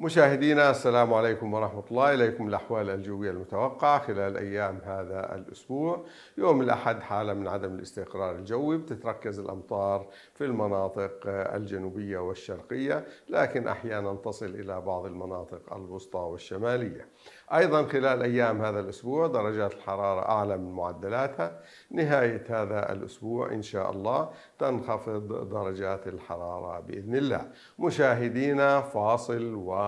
مشاهدينا السلام عليكم ورحمة الله إليكم الأحوال الجوية المتوقعة خلال أيام هذا الأسبوع يوم الأحد حالة من عدم الاستقرار الجوي بتتركز الأمطار في المناطق الجنوبية والشرقية لكن أحيانا تصل إلى بعض المناطق الوسطى والشمالية أيضا خلال أيام هذا الأسبوع درجات الحرارة أعلى من معدلاتها نهاية هذا الأسبوع إن شاء الله تنخفض درجات الحرارة بإذن الله مشاهدينا فاصل و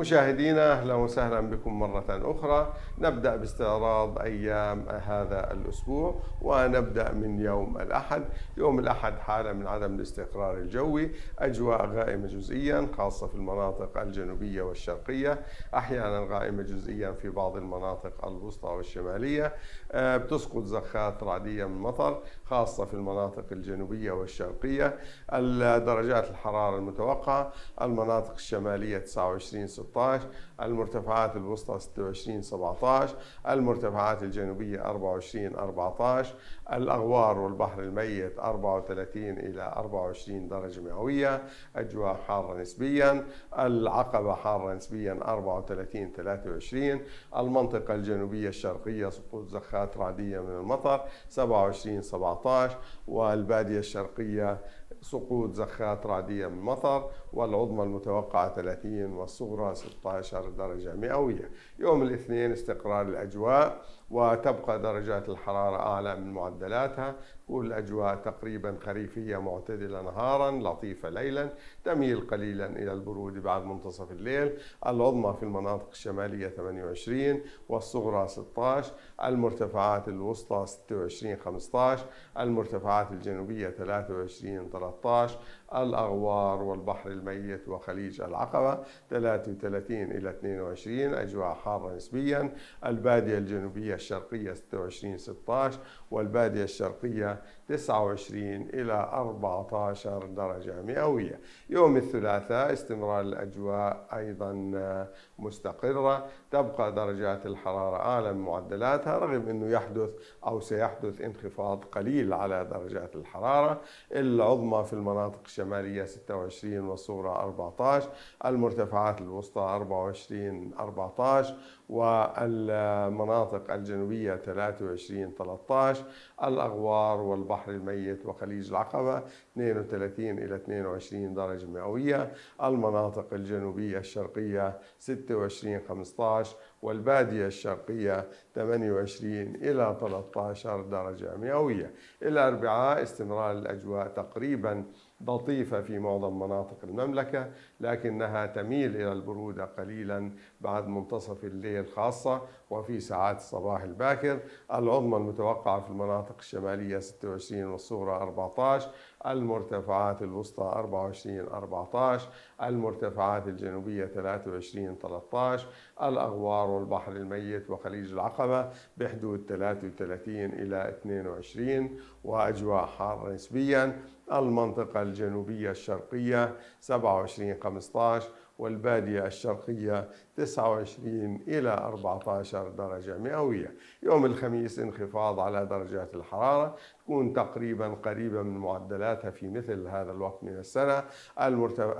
مشاهدينا اهلا وسهلا بكم مره اخرى نبدا باستعراض ايام هذا الاسبوع ونبدا من يوم الاحد يوم الاحد حاله من عدم الاستقرار الجوي اجواء غائمه جزئيا خاصه في المناطق الجنوبيه والشرقيه احيانا غائمه جزئيا في بعض المناطق الوسطى والشماليه آه، بتسقط زخات رعديه من مطر خاصه في المناطق الجنوبيه والشرقيه درجات الحراره المتوقعه المناطق الشماليه 29 26 16 المرتفعات الوسطى 26 17 المرتفعات الجنوبية 24 14 الأغوار والبحر الميت 34 إلى 24 درجة مئوية أجواء حارة نسبيا العقبة حارة نسبيا 34 23 المنطقة الجنوبية الشرقية سقوط زخات رعدية من المطر 27 17 والبادية الشرقية سقوط زخات رعدية من المطر والعظمى المتوقعة 30 والصغرى 16 درجة مئوية يوم الاثنين استقرار الأجواء وتبقى درجات الحرارة أعلى من معدلاتها والأجواء تقريبا خريفية معتدلة نهارا لطيفة ليلا تميل قليلا إلى البرود بعد منتصف الليل العظمى في المناطق الشمالية 28 والصغرى 16 المرتفعات الوسطى 26 15 المرتفعات الجنوبية 23 13 الأغوار والبحر الميت وخليج العقبة 33 إلى 22 أجواء حارة نسبيا البادية الجنوبية الشرقية 26 16 والبادية الشرقية 29 إلى 14 درجة مئوية يوم الثلاثاء استمرار الأجواء أيضا مستقرة تبقى درجات الحرارة أعلى من معدلاتها رغم أنه يحدث أو سيحدث انخفاض قليل على درجات الحرارة العظمى في المناطق الشمالية 26 والصعود الصورة 14 المرتفعات الوسطى 24 14 والمناطق الجنوبية 23 13 الأغوار والبحر الميت وخليج العقبة 32 إلى 22 درجة مئوية المناطق الجنوبية الشرقية 26 15 والبادية الشرقية 28 إلى 13 درجة مئوية الأربعاء استمرار الأجواء تقريبا لطيفة في معظم مناطق المملكة لكنها تميل إلى البرودة قليلا بعد منتصف الليل خاصة وفي ساعات الصباح الباكر العظمى المتوقعة في المناطق الشمالية 26 والصغرى 14 المرتفعات الوسطى 24 14 المرتفعات الجنوبية 23 13 الأغوار والبحر الميت وخليج العقبة بحدود 33 إلى 22 وأجواء حارة نسبيا المنطقة الجنوبية الشرقية 27 15 والبادية الشرقية 29 إلى 14 درجة مئوية يوم الخميس انخفاض على درجات الحرارة تكون تقريبا قريبة من معدلاتها في مثل هذا الوقت من السنة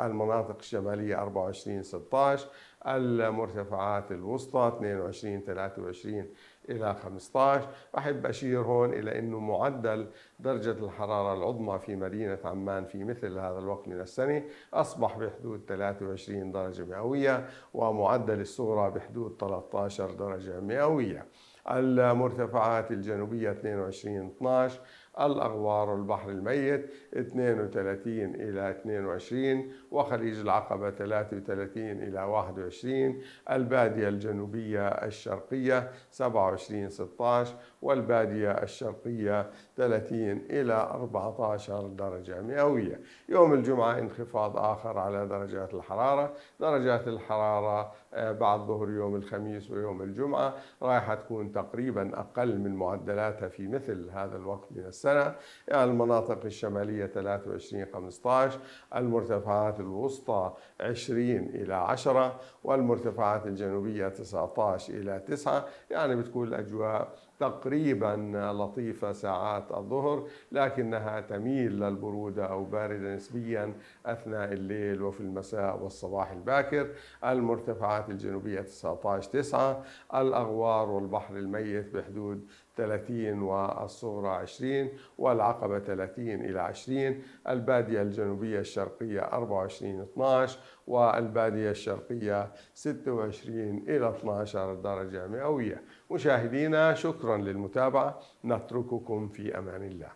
المناطق الشمالية 24 16 المرتفعات الوسطى 22 23 إلى 15 راح اشير هون إلى أنه معدل درجة الحرارة العظمى في مدينة عمان في مثل هذا الوقت من السنة أصبح بحدود 23 درجة مئوية ومعدل الصغرى بحدود 13 درجة مئوية المرتفعات الجنوبية 22 12 الأغوار والبحر الميت 32 إلى 22 وخليج العقبة 33 إلى 21 البادية الجنوبية الشرقية 27 16 والبادية الشرقية 30 إلى 14 درجة مئوية يوم الجمعة انخفاض آخر على درجات الحرارة درجات الحرارة آه، بعد ظهر يوم الخميس ويوم الجمعة رايحة تكون تقريبا أقل من معدلاتها في مثل هذا الوقت من السنة السنة المناطق الشمالية 23 15 المرتفعات الوسطى 20 إلى 10 والمرتفعات الجنوبية 19 إلى 9 يعني بتكون الأجواء تقريبا لطيفة ساعات الظهر لكنها تميل للبرودة أو باردة نسبيا أثناء الليل وفي المساء والصباح الباكر المرتفعات الجنوبية 19 9 الأغوار والبحر الميت بحدود 30 والصغرى 20 والعقبة 30 إلى 20 البادية الجنوبية الشرقية 24 12 والبادية الشرقية 26 إلى 12 درجة مئوية مشاهدينا شكرا للمتابعة نترككم في أمان الله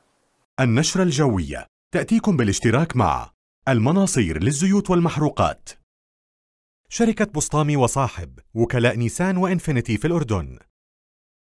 النشرة الجوية تأتيكم بالاشتراك مع المناصير للزيوت والمحروقات شركة بسطامي وصاحب وكلاء نيسان وإنفينيتي في الأردن